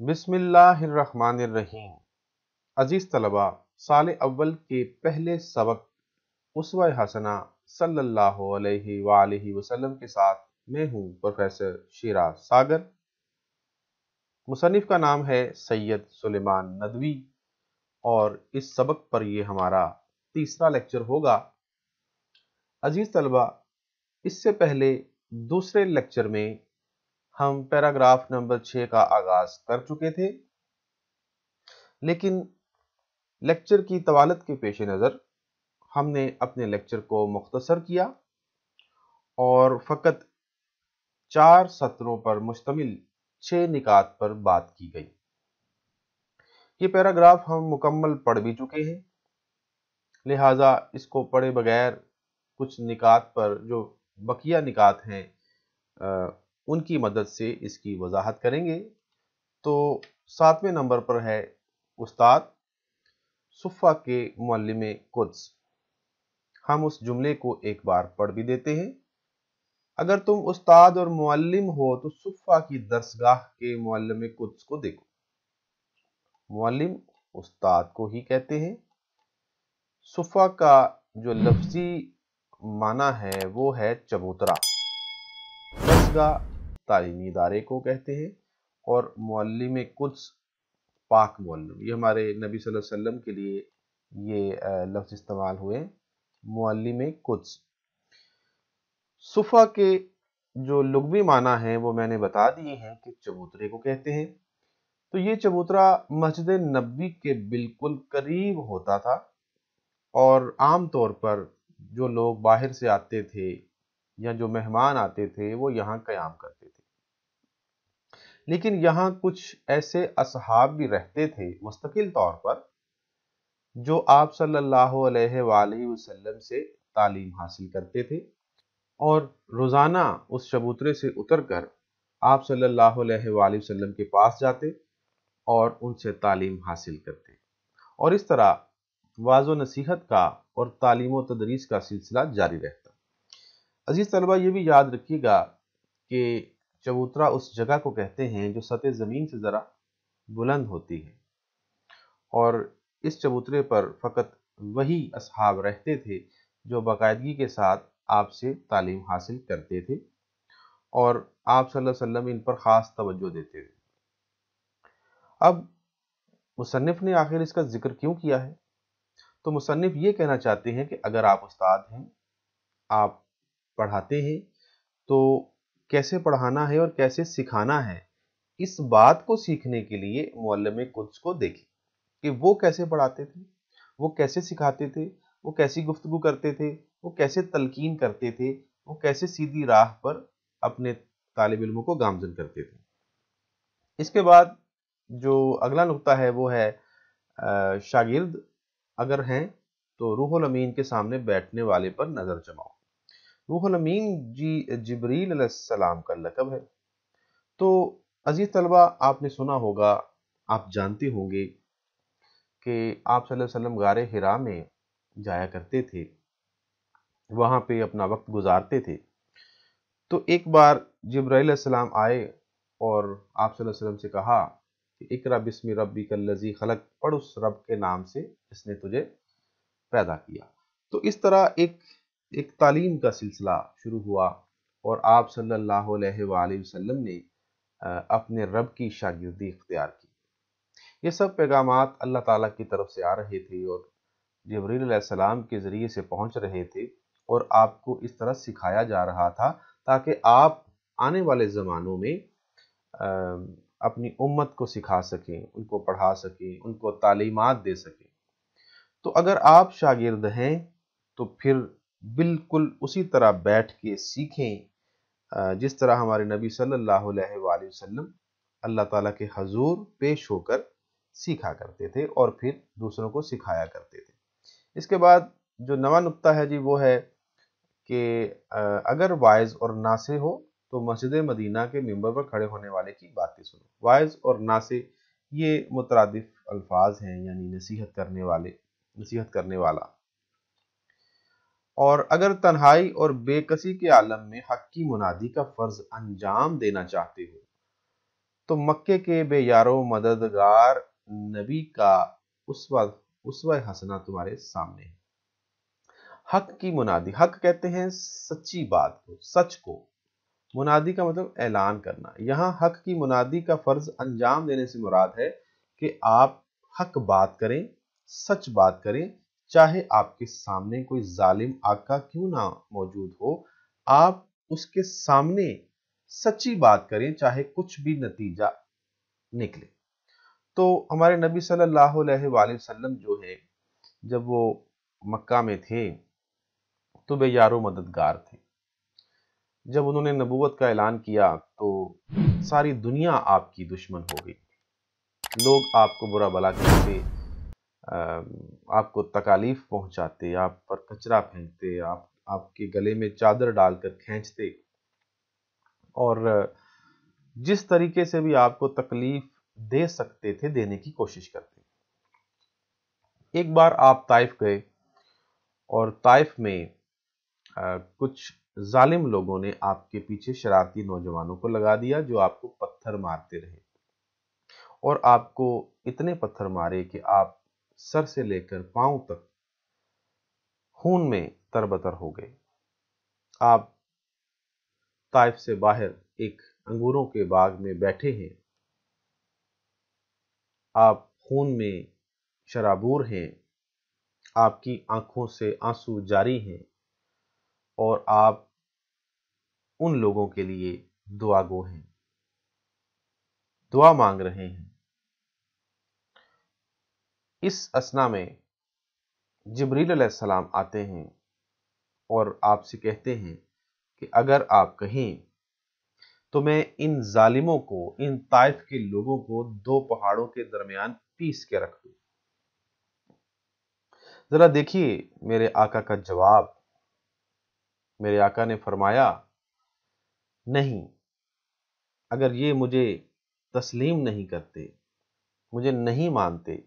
बिसमीम अज़ीज़ तलबा साल अव्वल के पहले सबक उसवा हसना सल्लल्लाहु अलैहि वसल्लम के साथ मैं हूँ प्रोफेसर शिराज सागर मुसनफ़ का नाम है सैयद सुलेमान नदवी और इस सबक पर यह हमारा तीसरा लेक्चर होगा अजीज़ तलबा इससे पहले दूसरे लेक्चर में हम पैराग्राफ नंबर छः का आगाज कर चुके थे लेकिन लेक्चर की तवालत के पेश नज़र हमने अपने लेक्चर को मुख्तसर किया और फ़कत चार सत्रों पर मुश्तमिल छः निकात पर बात की गई ये पैराग्राफ हम मुकम्मल पढ़ भी चुके हैं लिहाजा इसको पढ़े बगैर कुछ निकात पर जो बकिया निकात हैं उनकी मदद से इसकी वजाहत करेंगे तो सातवें नंबर पर है उस्ताद सुफ़ा के मल्लम कुद्स हम उस जुमले को एक बार पढ़ भी देते हैं अगर तुम उस्ताद और मुअल्लिम हो तो सुफ़ा की दरसगाह के मुअल्लम कुद्स को देखो मुअल्लिम उस्ताद को ही कहते हैं सुफ़ा का जो लफ्ज़ी माना है वो है चबूतरा दरसगाह तालीमी इदारे को कहते हैं और मौलम कुछ पाक मौलम ये हमारे नबी सल्लल्लाहु अलैहि वसल्लम के लिए ये लफ्ज़ इस्तेमाल हुए मौलम कुछ सुफा के जो लुगवी माना है वो मैंने बता दिए हैं कि चबूतरे को कहते हैं तो ये चबूतरा मस्जिद नबी के बिल्कुल करीब होता था और आम तौर पर जो लोग बाहर से आते थे या जो मेहमान आते थे वो यहाँ क़याम करते थे लेकिन यहाँ कुछ ऐसे असहाब भी रहते थे मुस्तकिल तौर पर जो आप सल्लल्लाहु अलैहि वसल्लम से तालीम हासिल करते थे और रोज़ाना उस चबूतरे से उतरकर आप सल्लल्लाहु अलैहि वसल्लम के पास जाते और उनसे तालीम हासिल करते और इस तरह वाज नसीहत का और तालीम तदरीस का सिलसिला जारी रहता अजीज़ तलबा ये भी याद रखिएगा कि चबूतरा उस जगह को कहते हैं जो सतह ज़मीन से ज़रा बुलंद होती है और इस चबूतरे पर फ़कत वही असहाब रहते थे जो बाकायदगी के साथ आपसे तालीम हासिल करते थे और आप वसल्लम इन पर ख़ास तवज्जो देते थे अब मुसनफ़ ने आखिर इसका जिक्र क्यों किया है तो मुसनफ़ ये कहना चाहते हैं कि अगर आप उस्ताद हैं आप पढ़ाते हैं तो कैसे पढ़ाना है और कैसे सिखाना है इस बात को सीखने के लिए मोलम कुछ को देखें कि वो कैसे पढ़ाते थे वो कैसे सिखाते थे वो कैसी गुफ्तगु करते थे वो कैसे तलकीन करते थे वो कैसे सीधी राह पर अपने तालब इलमों को गामजन करते थे इसके बाद जो अगला नुकता है वो है शागिर्द अगर हैं तो रूहल अमीन के सामने बैठने वाले पर नज़र जमाओ रूहुल अमीन जी जबरील का लकब है तो अजीज तलबा आपने सुना होगा आप जानते होंगे कि आप सल्लम गार हरा में जाया करते थे वहाँ पे अपना वक्त गुजारते थे तो एक बार जब्राईल आए और आप सल्लम से कहा कि इकरा बिस्म रबी लजी खलक पड़ उस रब के नाम से इसने तुझे पैदा किया तो इस तरह एक एक तालीम का सिलसिला शुरू हुआ और आप सल्लल्लाहु अलैहि वसल्लम ने अपने रब की शागिर्दी इख्तियार की ये सब पैगाम अल्लाह ताला की तरफ से आ रहे थे और जबरीसम के ज़रिए से पहुंच रहे थे और आपको इस तरह सिखाया जा रहा था ताकि आप आने वाले ज़मानों में अपनी उम्मत को सिखा सकें उनको पढ़ा सकें उनको तालीमत दे सकें तो अगर आप शागिर्द हैं तो फिर बिल्कुल उसी तरह बैठ के सीखें जिस तरह हमारे नबी सल्लल्लाहु अलैहि वसल्लम अल्लाह ताला के हजूर पेश होकर सीखा करते थे और फिर दूसरों को सिखाया करते थे इसके बाद जो नवा नुकता है जी वो है कि अगर वाइज और नासे हो तो मस्जिद मदीना के मेम्बर पर खड़े होने वाले की बातें सुनो वाइज और नासे ये मुतरदफ अल्फाज हैं यानी नसीहत करने वाले नसीहत करने वाला और अगर तन्हाई और बेकसी के आलम में हक की मुनादी का फ़र्ज अंजाम देना चाहते हो तो मक्के के बेयारो मददगार नबी का उसवा वह हसना तुम्हारे सामने है हक की मुनादी हक कहते हैं सच्ची बात को सच को मुनादी का मतलब ऐलान करना यहाँ हक की मुनादी का फ़र्ज अंजाम देने से मुराद है कि आप हक बात करें सच बात करें चाहे आपके सामने कोई जालिम आका क्यों ना मौजूद हो आप उसके सामने सच्ची बात करें चाहे कुछ भी नतीजा निकले तो हमारे नबी सल्लल्लाहु अलैहि वसल्लम जो है जब वो मक्का में थे तो वे यारो मददगार थे जब उन्होंने नबूवत का ऐलान किया तो सारी दुनिया आपकी दुश्मन हो गई लोग आपको बुरा भला कहते आपको तकालीफ पहुंचाते आप पर कचरा फेंकते आप आपके गले में चादर डालकर खींचते और जिस तरीके से भी आपको तकलीफ दे सकते थे देने की कोशिश करते एक बार आप ताइफ गए और ताइफ में आ, कुछ जालिम लोगों ने आपके पीछे शरारती नौजवानों को लगा दिया जो आपको पत्थर मारते रहे और आपको इतने पत्थर मारे कि आप सर से लेकर पांव तक खून में तरबतर हो गए आप ताइफ से बाहर एक अंगूरों के बाग में बैठे हैं आप खून में शराबूर हैं आपकी आंखों से आंसू जारी हैं और आप उन लोगों के लिए दुआगो हैं दुआ मांग रहे हैं इस असना में जबरील सलाम आते हैं और आपसे कहते हैं कि अगर आप कहें तो मैं इन जालिमों को इन ताइफ के लोगों को दो पहाड़ों के दरमियान पीस के रख दू जरा देखिए मेरे आका का जवाब मेरे आका ने फरमाया नहीं अगर ये मुझे तस्लीम नहीं करते मुझे नहीं मानते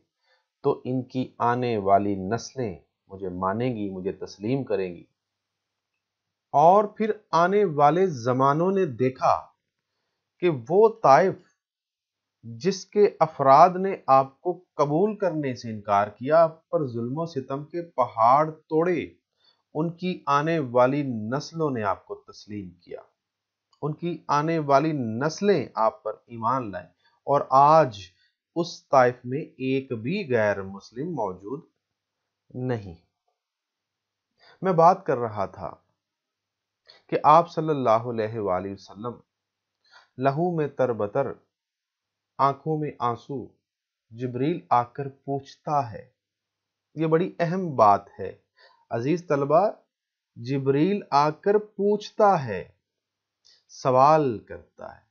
तो इनकी आने वाली नस्लें मुझे मानेंगी मुझे तस्लीम करेंगी और फिर आने वाले जमानों ने देखा कि वो ताइफ जिसके अफराद ने आपको कबूल करने से इनकार किया आप पर जुल्म सितम के पहाड़ तोड़े उनकी आने वाली नस्लों ने आपको तस्लीम किया उनकी आने वाली नस्लें आप पर ईमान लाए और आज उस ताइफ में एक भी गैर मुस्लिम मौजूद नहीं मैं बात कर रहा था कि आप सल्लल्लाहु अलैहि वसल्लम लहू में तरबतर आंखों में आंसू जबरील आकर पूछता है यह बड़ी अहम बात है अजीज तलबा जबरील आकर पूछता है सवाल करता है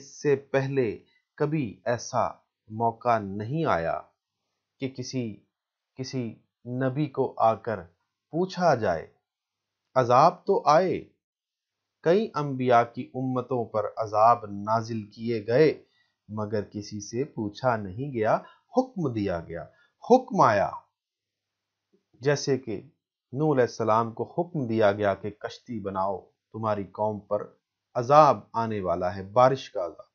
इससे पहले कभी ऐसा मौका नहीं आया कि किसी किसी नबी को आकर पूछा जाए अजाब तो आए कई अंबिया की उम्मतों पर अजाब नाजिल किए गए मगर किसी से पूछा नहीं गया हुक्म दिया गया हुक्म आया जैसे कि नूल सलाम को हुक्म दिया गया कि कश्ती बनाओ तुम्हारी कौम पर अजाब आने वाला है बारिश का अजाब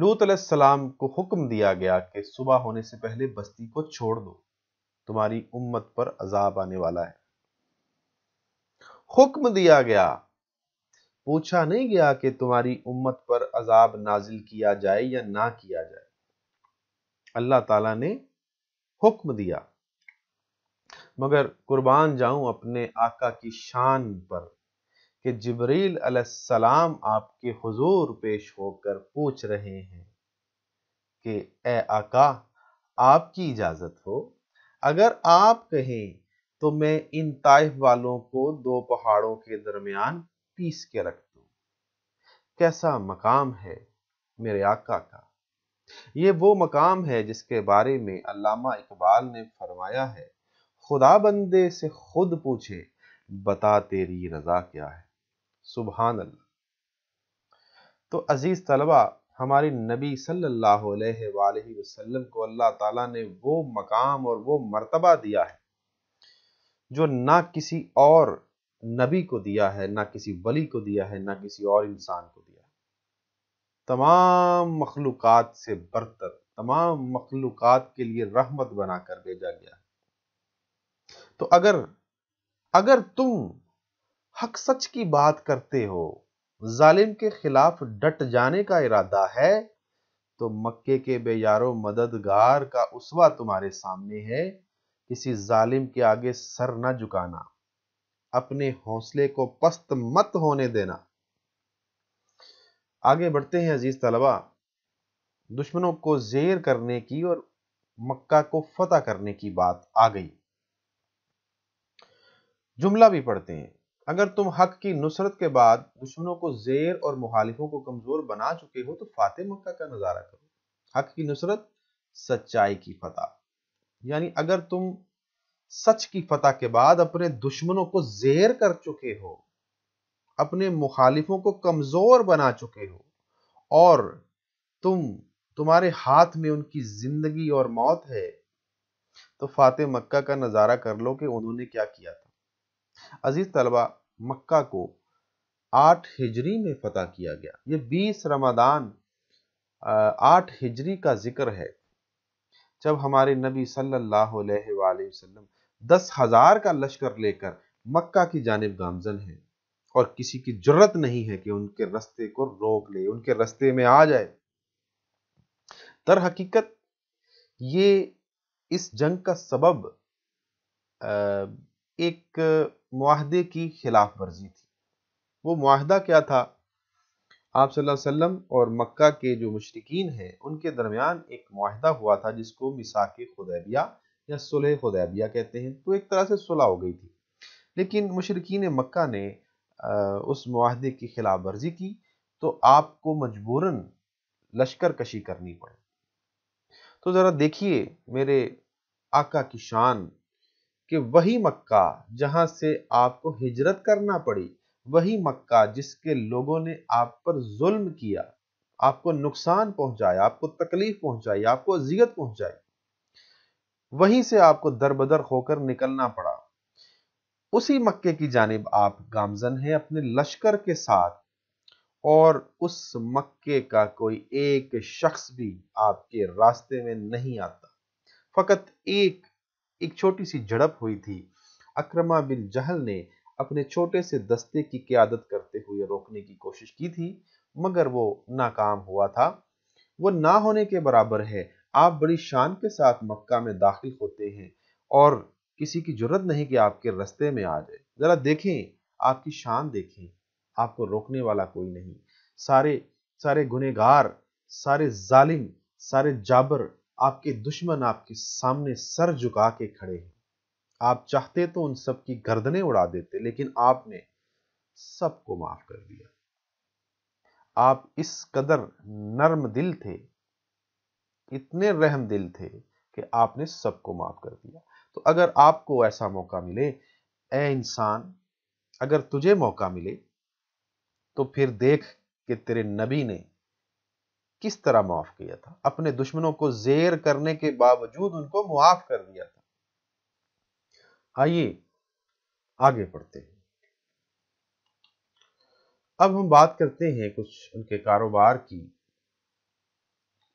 लूत सलाम को हुक्म दिया गया कि सुबह होने से पहले बस्ती को छोड़ दो तुम्हारी उम्मत पर अजाब आने वाला है हुक्म दिया गया पूछा नहीं गया कि तुम्हारी उम्मत पर अजाब नाजिल किया जाए या ना किया जाए अल्लाह ताला ने हुक्म दिया मगर कुर्बान जाऊं अपने आका की शान पर कि जबरील अलैहिस्सलाम आपके हुजूर पेश होकर पूछ रहे हैं कि ए आका आपकी इजाज़त हो अगर आप कहें तो मैं इन ताइफ वालों को दो पहाड़ों के दरमियान पीस के रख दूं कैसा मकाम है मेरे आका का ये वो मकाम है जिसके बारे में अल्लामा इकबाल ने फरमाया है खुदा बंदे से खुद पूछे बता तेरी रजा क्या है सुबहान तो अज़ीज़ तलबा हमारे नबी सल्लल्लाहु अलैहि वसल्लम को अल्लाह ताला ने वो मकाम और वो मर्तबा दिया है जो ना किसी और नबी को दिया है ना किसी वली को दिया है ना किसी और इंसान को दिया है तमाम मखलूक से बरतर तमाम मखलूक के लिए रहमत बनाकर भेजा गया है तो अगर अगर तुम हक सच की बात करते हो जालिम के खिलाफ डट जाने का इरादा है तो मक्के के बेयारो मददगार का उसवा तुम्हारे सामने है किसी जालिम के आगे सर न झुकाना अपने हौसले को पस्त मत होने देना आगे बढ़ते हैं अजीज तलबा दुश्मनों को जेर करने की और मक्का को फतह करने की बात आ गई जुमला भी पढ़ते हैं अगर तुम हक की नुसरत के बाद दुश्मनों को जेर और मुखालिफों को कमजोर बना चुके हो तो फातह मक्का का नजारा करो हक की नुसरत सच्चाई की फतह यानी अगर तुम सच की फतह के बाद अपने दुश्मनों को जेर कर चुके हो अपने मुखालिफों को कमजोर बना चुके हो और तुम तुम्हारे हाथ में उनकी जिंदगी और मौत है तो फातह मक्का का नजारा कर लो कि उन्होंने क्या किया अजीज तलबा मक्का को आठ हिजरी में फता किया गया ये बीस रमदान आठ हिजरी का जिक्र है जब हमारे नबी सल्लल्लाहु अलैहि वसल्लम दस हज़ार का लश्कर लेकर मक्का की जानब गामजन है और किसी की जरूरत नहीं है कि उनके रस्ते को रोक ले उनके रस्ते में आ जाए दर हकीकत ये इस जंग का सबब एक माहदे की खिलाफ वर्जी थी वो माहदा क्या था आप वसल्लम और मक्का के जो मशरकिन हैं उनके दरमियान एक माहदा हुआ था जिसको मिसाक खुदैबिया या सुलह खुदैबिया कहते हैं तो एक तरह से सुलह हो गई थी लेकिन मशरकिन मक्का ने उस माहदे की खिलाफ वर्जी की तो आपको मजबूरन लश्कर कशी करनी पड़ी तो ज़रा देखिए मेरे आका की शान कि वही मक्का जहां से आपको हिजरत करना पड़ी वही मक्का जिसके लोगों ने आप पर जुल्म किया आपको नुकसान पहुंचाया आपको तकलीफ पहुंचाई आपको अजियत पहुंचाई वहीं से आपको दरबदर होकर निकलना पड़ा उसी मक्के की जानब आप गामजन हैं अपने लश्कर के साथ और उस मक्के का कोई एक शख्स भी आपके रास्ते में नहीं आता फकत एक एक छोटी सी झड़प हुई थी अक्रमा बिन जहल ने अपने छोटे से दस्ते की क्यादत करते हुए रोकने की कोशिश की थी मगर वो नाकाम हुआ था वो ना होने के बराबर है आप बड़ी शान के साथ मक्का में दाखिल होते हैं और किसी की जरूरत नहीं कि आपके रस्ते में आ जाए जरा देखें आपकी शान देखें आपको रोकने वाला कोई नहीं सारे सारे गुनेगार सारे जालिम सारे जाबर आपके दुश्मन आपके सामने सर झुका के खड़े हैं आप चाहते तो उन सब की गर्दने उड़ा देते लेकिन आपने सबको माफ कर दिया आप इस कदर नर्म दिल थे इतने रहम दिल थे कि आपने सबको माफ कर दिया तो अगर आपको ऐसा मौका मिले ए इंसान अगर तुझे मौका मिले तो फिर देख कि तेरे नबी ने किस तरह माफ किया था अपने दुश्मनों को जेर करने के बावजूद उनको मुआफ कर दिया था आइए आगे पढ़ते हैं अब हम बात करते हैं कुछ उनके कारोबार की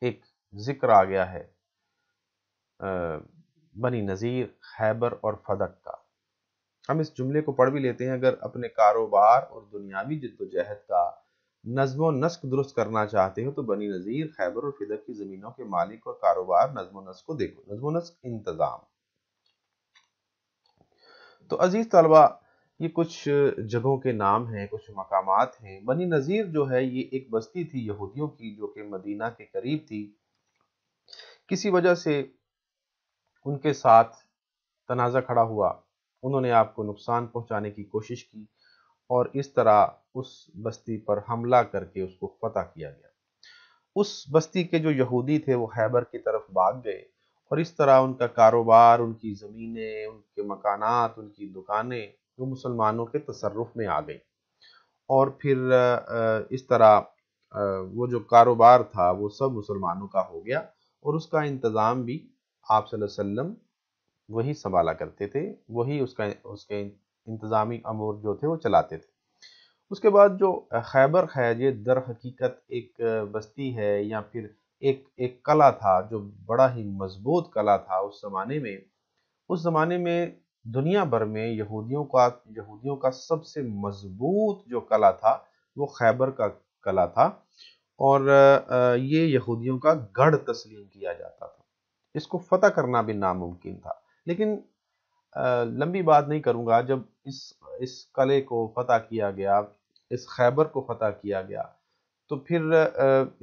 एक जिक्र आ गया है बनी नज़ीर खैबर और फदक का हम इस जुमले को पढ़ भी लेते हैं अगर अपने कारोबार और दुनियावी जद्दोजहद का नज्म नस्क दुरुस्त करना चाहते हो तो बनी नज़ीर खैबर और फिदर की ज़मीनों के मालिक और कारोबार नज्म नस्क को देखो नज्म नस्क इंतज़ाम तो अजीज़ तलबा ये कुछ जगहों के नाम हैं कुछ मकाम हैं बनी नज़ीर जो है ये एक बस्ती थी यहूदियों की जो कि मदीना के करीब थी किसी वजह से उनके साथ तनाज़ा खड़ा हुआ उन्होंने आपको नुकसान पहुंचाने की कोशिश की और इस तरह उस बस्ती पर हमला करके उसको फतह किया गया उस बस्ती के जो यहूदी थे वो हैबर की तरफ भाग गए और इस तरह उनका कारोबार उनकी ज़मीनें उनके मकानात उनकी दुकानें वो मुसलमानों के तसरफ में आ गई और फिर इस तरह वो जो कारोबार था वो सब मुसलमानों का हो गया और उसका इंतज़ाम भी आप वसल्लम वही संभाला करते थे वही उसका उसके इंतज़ामी अमूर जो थे वो चलाते थे उसके बाद जो खैबर है ये दर हकीकत एक बस्ती है या फिर एक एक कला था जो बड़ा ही मजबूत कला था उस ज़माने में उस ज़माने में दुनिया भर में यहूदियों का यहूदियों का सबसे मजबूत जो कला था वो खैबर का कला था और ये यहूदियों का गढ़ तस्लीम किया जाता था इसको फतह करना भी नामुमकिन था लेकिन लंबी बात नहीं करूँगा जब इस इस कले को फतह किया गया इस खैबर को फतह किया गया तो फिर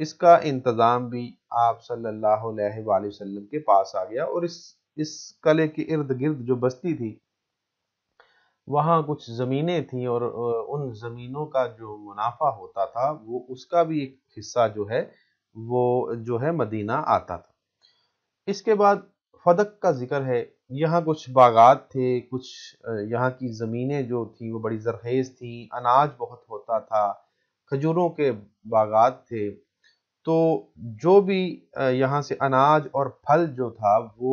इसका इंतज़ाम भी आप सल्लल्लाहु अलैहि वसल्लम के पास आ गया और इस इस कले के इर्द गिर्द जो बस्ती थी वहाँ कुछ ज़मीनें थीं और उन ज़मीनों का जो मुनाफा होता था वो उसका भी एक हिस्सा जो है वो जो है मदीना आता था इसके बाद फदक का जिक्र है यहाँ कुछ बागात थे कुछ यहाँ की ज़मीनें जो थी वो बड़ी जरखेज़ थी अनाज बहुत होता था खजूरों के बागात थे तो जो भी यहाँ से अनाज और फल जो था वो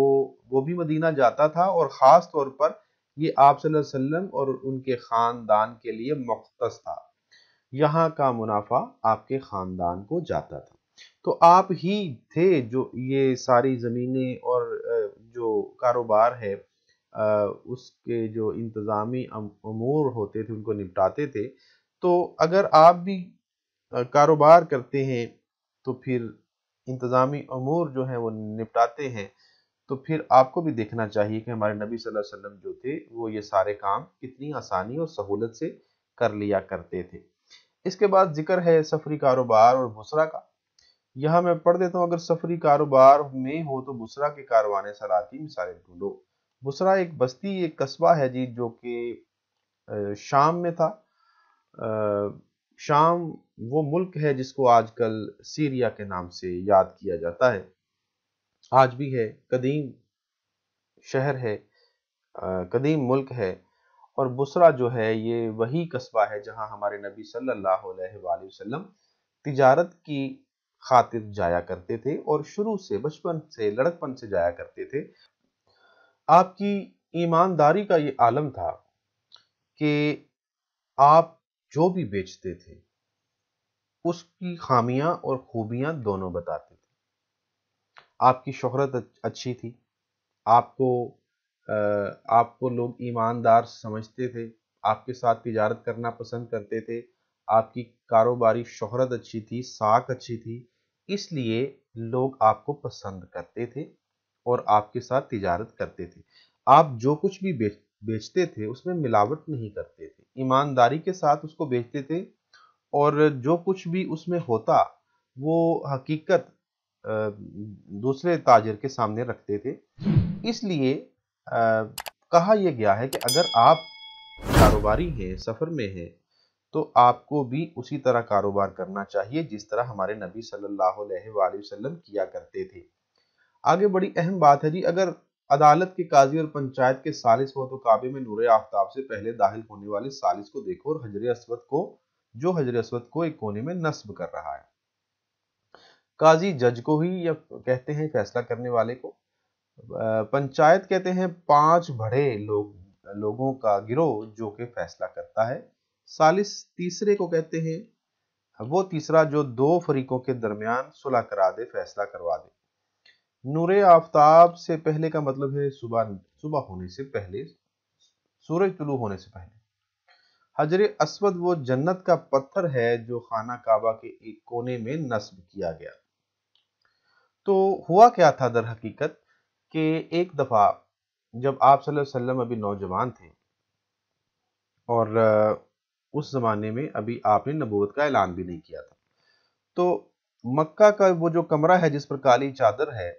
वो भी मदीना जाता था और ख़ास तौर पर ये आप वसल्लम और उनके ख़ानदान के लिए मख्तस था यहाँ का मुनाफा आपके ख़ानदान को जाता था तो आप ही थे जो ये सारी ज़मीनें और जो कारोबार है उसके जो इंतज़ामी अमूर होते थे उनको निपटाते थे तो अगर आप भी कारोबार करते हैं तो फिर इंतज़ामी अमूर जो हैं वो निपटाते हैं तो फिर आपको भी देखना चाहिए कि हमारे नबी सल्लल्लाहु अलैहि वसल्लम जो थे वो ये सारे काम कितनी आसानी और सहूलत से कर लिया करते थे इसके बाद जिक्र है सफरी कारोबार और बुसरा का यहाँ मैं पढ़ देता हूँ अगर सफरी कारोबार में हो तो बुसरा के कारवान सरार मिसालें ढूंढो बुसरा एक बस्ती एक कस्बा है जी जो कि शाम में था शाम वो मुल्क है जिसको आजकल सीरिया के नाम से याद किया जाता है आज भी है कदीम शहर है कदीम मुल्क है और बुसरा जो है ये वही कस्बा है जहाँ हमारे नबी सल्लल्लाहु अलैहि वसल्लम तिजारत की खातिर जाया करते थे और शुरू से बचपन से लड़कपन से जाया करते थे आपकी ईमानदारी का ये आलम था कि आप जो भी बेचते थे उसकी खामियां और खूबियां दोनों बताते थे आपकी शोहरत अच्छी थी आपको आपको लोग ईमानदार समझते थे आपके साथ तजारत करना पसंद करते थे आपकी कारोबारी शोहरत अच्छी थी साख अच्छी थी इसलिए लोग आपको पसंद करते थे और आपके साथ तिजारत करते थे आप जो कुछ भी बेच बेचते थे उसमें मिलावट नहीं करते थे ईमानदारी के साथ उसको बेचते थे और जो कुछ भी उसमें होता वो हकीकत दूसरे ताजर के सामने रखते थे इसलिए कहा यह गया है कि अगर आप कारोबारी हैं सफ़र में हैं तो आपको भी उसी तरह कारोबार करना चाहिए जिस तरह हमारे नबी सल्लल्लाहु अलैहि वसल्लम किया करते थे आगे बड़ी अहम बात है जी अगर अदालत के काजी और पंचायत के सालिस हो तो काबे में नूर आफ्ताब से पहले दाखिल होने वाले सालिस को देखो और हजर असवद को जो हजर असवद को एक कोने में नस्ब कर रहा है काजी जज को ही या कहते हैं फैसला करने वाले को पंचायत कहते हैं पांच बड़े लोग लोगों का गिरोह जो कि फैसला करता है सालिस तीसरे को कहते हैं वो तीसरा जो दो फरीकों के दरमियान सुलह करा दे फैसला करवा दे नूर आफ्ताब से पहले का मतलब है सुबह सुबह होने से पहले सूरज तुलू होने से पहले हजर असवद वो जन्नत का पत्थर है जो खाना काबा के एक कोने में नस्ब किया गया तो हुआ क्या था दर हकीकत कि एक दफ़ा जब आप सल्लल्लाहु अलैहि वसल्लम अभी नौजवान थे और उस ज़माने में अभी आपने नबूत का ऐलान भी नहीं किया था तो मक्का का वो जो कमरा है जिस पर काली चादर है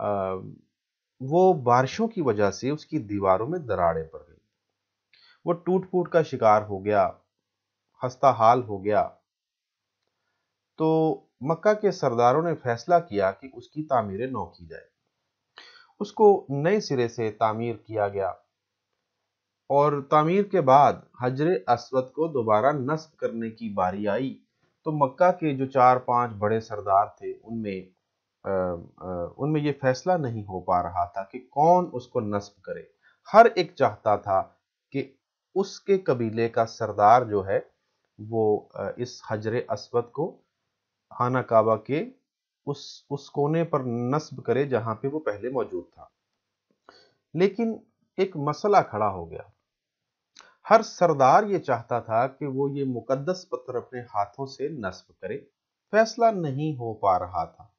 आ, वो बारिशों की वजह से उसकी दीवारों में दरारें पड़ गई वो टूट फूट का शिकार हो गया हस्ता हाल हो गया तो मक्का के सरदारों ने फैसला किया कि उसकी तामीरें नौ की जाए उसको नए सिरे से तामीर किया गया और तामीर के बाद हजर असवद को दोबारा नस्ब करने की बारी आई तो मक्का के जो चार पांच बड़े सरदार थे उनमें उनमें ये फैसला नहीं हो पा रहा था कि कौन उसको नस्ब करे हर एक चाहता था कि उसके कबीले का सरदार जो है वो इस हजर असवद को खाना काबा के उस उस कोने पर नस्ब करे जहाँ पे वो पहले मौजूद था लेकिन एक मसला खड़ा हो गया हर सरदार ये चाहता था कि वो ये मुकद्दस पत्थर अपने हाथों से नस्ब करे फैसला नहीं हो पा रहा था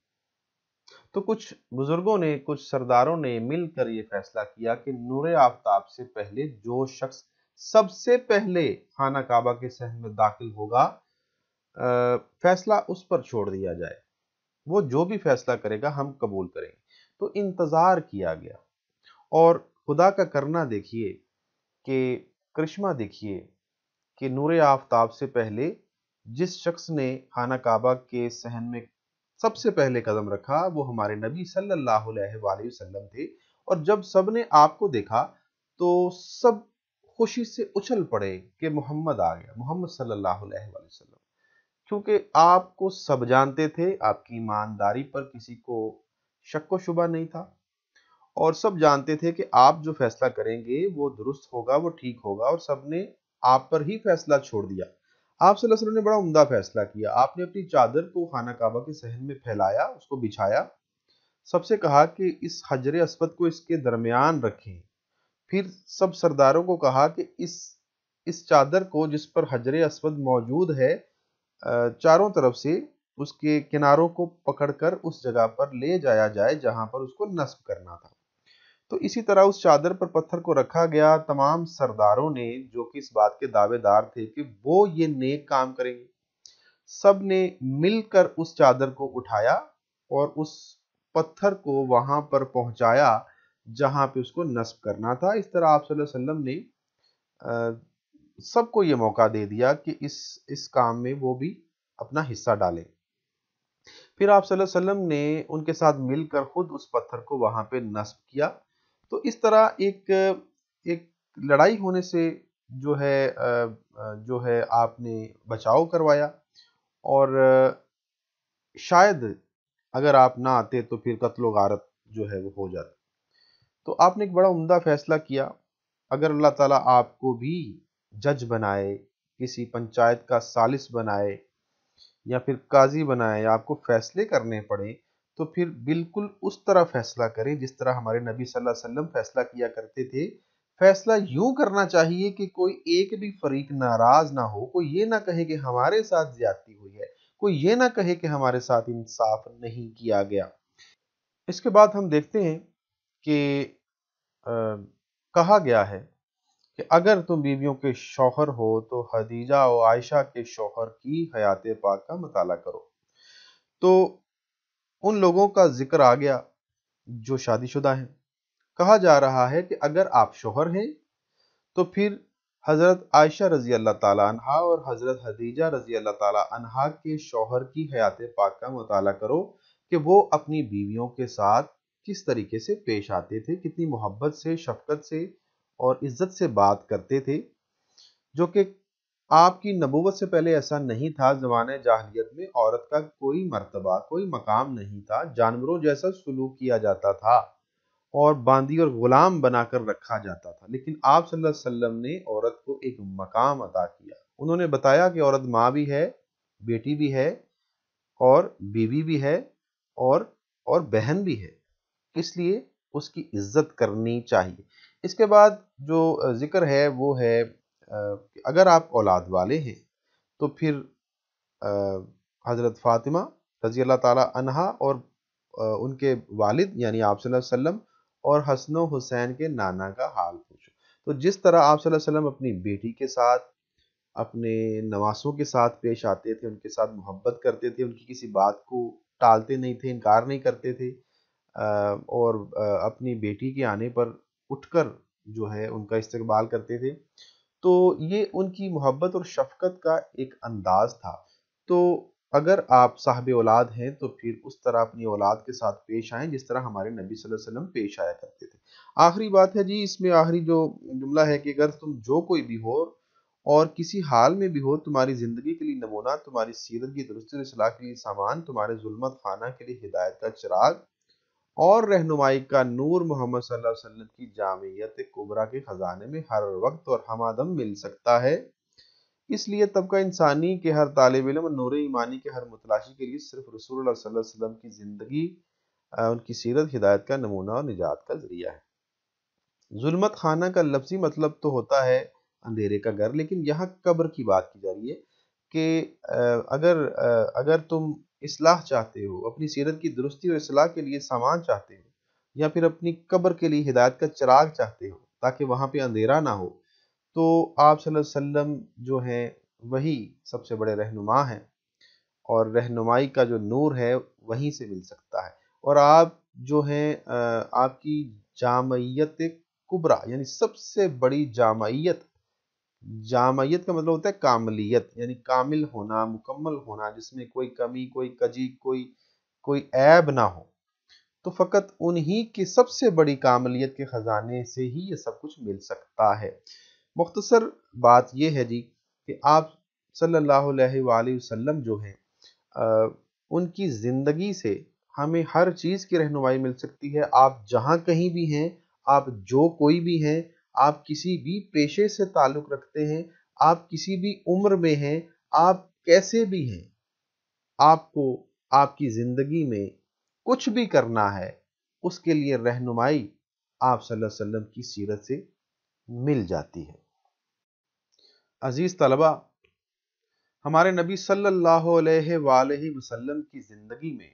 तो कुछ बुजुर्गों ने कुछ सरदारों ने मिलकर ये फैसला किया कि नूर आफ्ताब से पहले जो शख्स सबसे पहले खाना काबा के सहन में दाखिल होगा आ, फैसला उस पर छोड़ दिया जाए वो जो भी फैसला करेगा हम कबूल करेंगे तो इंतज़ार किया गया और खुदा का करना देखिए कि करिश्मा देखिए कि नूर आफ्ताब से पहले जिस शख्स ने खाना काबा के सहन में सबसे पहले कदम रखा वो हमारे नबी सल्लल्लाहु अलैहि वसल्लम थे और जब सब ने आपको देखा तो सब खुशी से उछल पड़े कि मोहम्मद आ गया मोहम्मद सल्लल्लाहु अलैहि वसल्लम क्योंकि आपको सब जानते थे आपकी ईमानदारी पर किसी को शक व शुबा नहीं था और सब जानते थे कि आप जो फैसला करेंगे वो दुरुस्त होगा वो ठीक होगा और सब ने आप पर ही फैसला छोड़ दिया आप सल्लल्लाहु ने बड़ा उमदा फैसला किया आपने अपनी चादर को खाना काबा के सहन में फैलाया उसको बिछाया सबसे कहा कि इस हजर असवद को इसके दरमियान रखें फिर सब सरदारों को कहा कि इस इस चादर को जिस पर हजर असवद मौजूद है चारों तरफ से उसके किनारों को पकड़कर उस जगह पर ले जाया जाए जहां पर उसको नस्ब करना था तो इसी तरह उस चादर पर पत्थर को रखा गया तमाम सरदारों ने जो कि इस बात के दावेदार थे कि वो ये नेक काम करेंगे सब ने मिलकर उस चादर को उठाया और उस पत्थर को वहां पर पहुंचाया जहां पे उसको नस्ब करना था इस तरह आप वसल्लम ने सबको ये मौका दे दिया कि इस इस काम में वो भी अपना हिस्सा डालें फिर आप वसल्लम ने उनके साथ मिलकर खुद उस पत्थर को वहां पे नस्ब किया तो इस तरह एक एक लड़ाई होने से जो है जो है आपने बचाव करवाया और शायद अगर आप ना आते तो फिर कत्लो गारत जो है वो हो जाता तो आपने एक बड़ा उम्दा फैसला किया अगर अल्लाह ताला आपको भी जज बनाए किसी पंचायत का सालिस बनाए या फिर काजी बनाए आपको फैसले करने पड़े तो फिर बिल्कुल उस तरह फैसला करें जिस तरह हमारे नबी सल्लल्लाहु अलैहि वसल्लम फैसला किया करते थे फैसला यूं करना चाहिए कि कोई एक भी फरीक नाराज ना हो कोई ये ना कहे कि हमारे साथ ज्यादती हुई है कोई ये ना कहे कि हमारे साथ इंसाफ नहीं किया गया इसके बाद हम देखते हैं कि कहा गया है कि अगर तुम बीवियों के शौहर हो तो हदीजा और आयशा के शौहर की हयात पाक का मताला करो तो उन लोगों का जिक्र आ गया जो शादीशुदा हैं कहा जा रहा है कि अगर आप शोहर हैं तो फिर हज़रत आयशा रज़ी अल्लाह तहा और हज़रत हदीजा रज़ी अल्लाह तहा के शोहर की हयात पाक का मताल करो कि वो अपनी बीवियों के साथ किस तरीके से पेश आते थे कितनी मोहब्बत से शफकत से और इज़्ज़त से बात करते थे जो कि आपकी नबूवत से पहले ऐसा नहीं था जमाने जाहलीत में औरत का कोई मर्तबा कोई मकाम नहीं था जानवरों जैसा सलूक किया जाता था और बांदी और गुलाम बनाकर रखा जाता था लेकिन आप सल्लल्लाहु अलैहि वसल्लम ने औरत को एक मकाम अदा किया उन्होंने बताया कि औरत माँ भी है बेटी भी है और बीवी भी है और और बहन भी है इसलिए उसकी इज्जत करनी चाहिए इसके बाद जो जिक्र है वो है अगर आप औलाद वाले हैं तो फिर हज़रत फ़ातिमा रज़ी अल्लाह ताली अनहा और उनके वालिद यानी आप वसल्लम और हसन हुसैन के नाना का हाल पूछो तो जिस तरह आप वसल्लम अपनी बेटी के साथ अपने नवासों के साथ पेश आते थे उनके साथ मोहब्बत करते थे उनकी किसी बात को टालते नहीं थे इनकार नहीं करते थे और अपनी बेटी के आने पर उठकर जो है उनका इस्तकबाल करते थे तो ये उनकी मोहब्बत और शफकत का एक अंदाज था तो अगर आप साहब औलाद हैं तो फिर उस तरह अपनी औलाद के साथ पेश आए जिस तरह हमारे नबी सल्लल्लाहु अलैहि वसल्लम पेश आया करते थे आखिरी बात है जी इसमें आखिरी जो जुमला है कि अगर तुम जो कोई भी हो और किसी हाल में भी हो तुम्हारी ज़िंदगी के लिए नमूना तुम्हारी सीरत की दुरुस्ती और सलाह के लिए सामान तुम्हारे जुल्मत खाना के लिए हिदायत का चिराग और रहनुमाई का नूर मोहम्मद सल्लल्लाहु वसल्लम की जामियत कुबरा के ख़जाने में हर वक्त और हमादम मिल सकता है इसलिए तबका इंसानी के हर तालब इलम नूर ईमानी के हर मुतलाशी के लिए सिर्फ रसूल सल्लम की ज़िंदगी उनकी सीरत हिदायत का नमूना और निजात का ज़रिया है जुलमत खाना का लफ्जी मतलब तो होता है अंधेरे का घर लेकिन यहाँ कब्र की बात की जा रही है कि अगर अगर तुम इसलाह चाहते हो अपनी सीरत की दुरुस्ती और इसलाह के लिए सामान चाहते हो या फिर अपनी कब्र के लिए हिदायत का चिराग चाहते हो ताकि वहाँ पर अंधेरा ना हो तो आप वसल्लम जो हैं वही सबसे बड़े रहनुमा हैं और रहनुमाई का जो नूर है वहीं से मिल सकता है और आप जो हैं आपकी जामयत कुबरा यानी सबसे बड़ी जामयत जामयत का मतलब होता है कामलियत यानी कामिल होना मुकम्मल होना जिसमें कोई कमी कोई कजी कोई कोई ऐब ना हो तो फ़कत उन्हीं की सबसे बड़ी कामलियत के ख़जाने से ही ये सब कुछ मिल सकता है मुख्तसर बात यह है जी कि आप सल्लल्लाहु अलैहि वसल्लम जो हैं उनकी ज़िंदगी से हमें हर चीज़ की रहनुमाई मिल सकती है आप जहाँ कहीं भी हैं आप जो कोई भी हैं आप किसी भी पेशे से ताल्लुक रखते हैं आप किसी भी उम्र में हैं आप कैसे भी हैं आपको आपकी ज़िंदगी में कुछ भी करना है उसके लिए रहनुमाई आप सल्लल्लाहु अलैहि वसल्लम की सीरत से मिल जाती है अजीज़ तलबा हमारे नबी सल्लल्लाहु अलैहि वसल्लम की ज़िंदगी में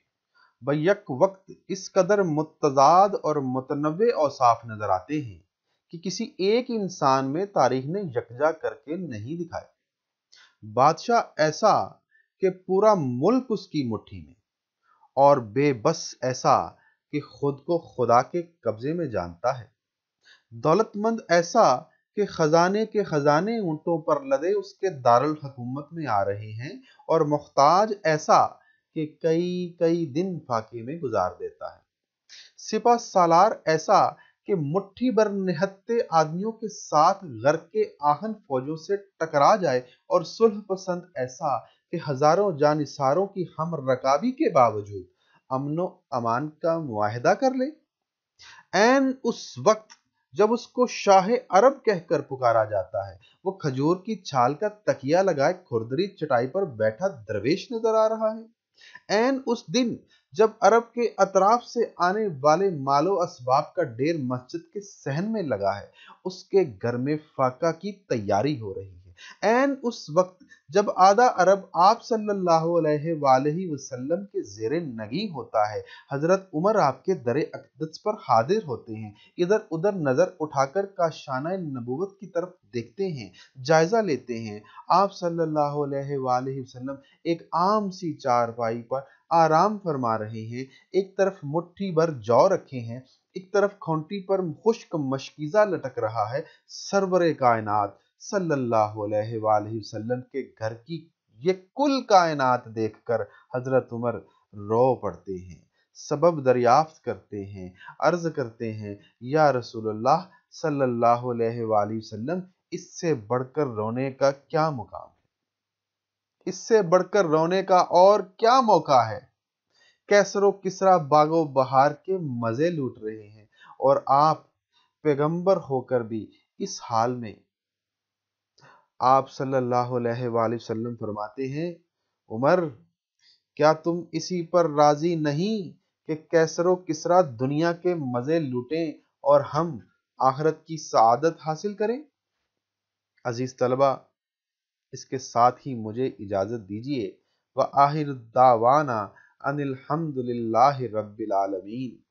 बयक वक्त इस कदर मुतजाद और मुतनवे औसाफ नज़र आते हैं कि किसी एक इंसान में तारीख ने यकजा करके नहीं दिखाया बादशाह ऐसा कि पूरा मुल्क उसकी मुट्ठी में और बेबस ऐसा कि खुद को खुदा के कब्जे में जानता है दौलतमंद ऐसा कि खजाने के खजाने ऊंटों पर लदे उसके दारुल हकूमत में आ रहे हैं और मुख्ताज ऐसा कि कई कई दिन फाके में गुजार देता है सिपा सालार ऐसा कि मुट्ठी भर निहत्ते आदमियों के साथ घर के आहन फौजों से टकरा जाए और सुलह पसंद ऐसा कि हजारों जानिसारों की हम रकाबी के बावजूद अमनो अमान का मुआहदा कर ले एन उस वक्त जब उसको शाह अरब कहकर पुकारा जाता है वो खजूर की छाल का तकिया लगाए खुरदरी चटाई पर बैठा दरवेश नजर आ रहा है एन उस दिन जब अरब के अतराफ से आने वाले मालो असबाब का ढेर मस्जिद के सहन में लगा है उसके घर में फाका की तैयारी हो रही है एन उस वक्त जब आधा अरब आप सल्लल्लाहु अलैहि वसल्लम के जेर नगी होता है हज़रत उमर आपके दर अकदस पर हाजिर होते हैं इधर उधर नज़र उठाकर का शाना नबूवत की तरफ देखते हैं जायज़ा लेते हैं आप सल्लल्लाहु अलैहि वसल्लम एक आम सी चारपाई पर आराम फरमा रहे हैं एक तरफ मुट्ठी भर जौ रखे हैं एक तरफ खोंटी पर खुश्क मशकीज़ा लटक रहा है सरवर कायनात सल्लल्लाहु अलैहि वसल्लम के घर की ये कुल कायनात देखकर हजरत उमर रो पड़ते हैं सबब दरियाफ्त करते हैं अर्ज करते हैं या रसूलुल्लाह सल्लल्लाहु अलैहि वसल्लम इससे बढ़कर रोने का क्या मुकाम है इससे बढ़कर रोने का और क्या मौका है कैसरो किसरा बागो बहार के मज़े लूट रहे हैं और आप पैगंबर होकर भी इस हाल में आप सल्लल्लाहु अलैहि वसल्लम फरमाते हैं उमर क्या तुम इसी पर राजी नहीं कि कैसरो किसरा दुनिया के मज़े लूटें और हम आखरत की सआदत हासिल करें अजीज़ तलबा इसके साथ ही मुझे इजाज़त दीजिए व आहिर दावाना हमदुल्ला रबीन